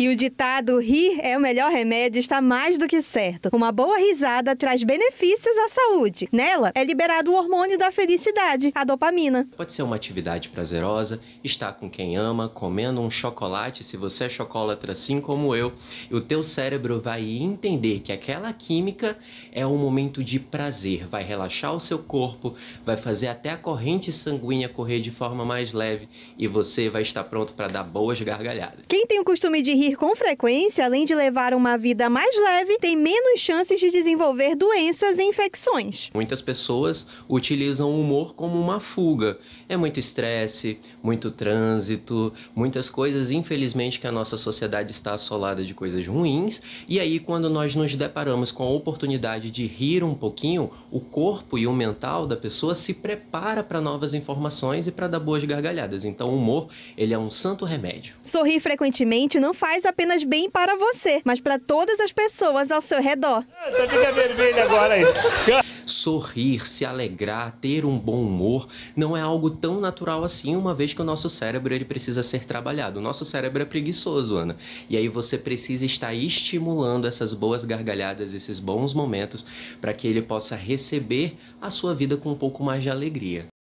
E o ditado rir é o melhor remédio está mais do que certo. Uma boa risada traz benefícios à saúde. Nela é liberado o hormônio da felicidade, a dopamina. Pode ser uma atividade prazerosa, estar com quem ama, comendo um chocolate, se você é chocolatra assim como eu, o teu cérebro vai entender que aquela química é um momento de prazer, vai relaxar o seu corpo, vai fazer até a corrente sanguínea correr de forma mais leve e você vai estar pronto para dar boas gargalhadas. Quem tem o costume de rir consumir com frequência, além de levar uma vida mais leve, tem menos chances de desenvolver doenças e infecções. Muitas pessoas utilizam o humor como uma fuga. É muito estresse, muito trânsito, muitas coisas, infelizmente, que a nossa sociedade está assolada de coisas ruins. E aí, quando nós nos deparamos com a oportunidade de rir um pouquinho, o corpo e o mental da pessoa se prepara para novas informações e para dar boas gargalhadas. Então, o humor, ele é um santo remédio. Sorrir frequentemente não faz apenas bem para você, mas para todas as pessoas ao seu redor. Ah, tá agora aí. Sorrir, se alegrar, ter um bom humor não é algo tão natural assim, uma vez que o nosso cérebro ele precisa ser trabalhado. O nosso cérebro é preguiçoso, Ana. E aí você precisa estar estimulando essas boas gargalhadas, esses bons momentos, para que ele possa receber a sua vida com um pouco mais de alegria.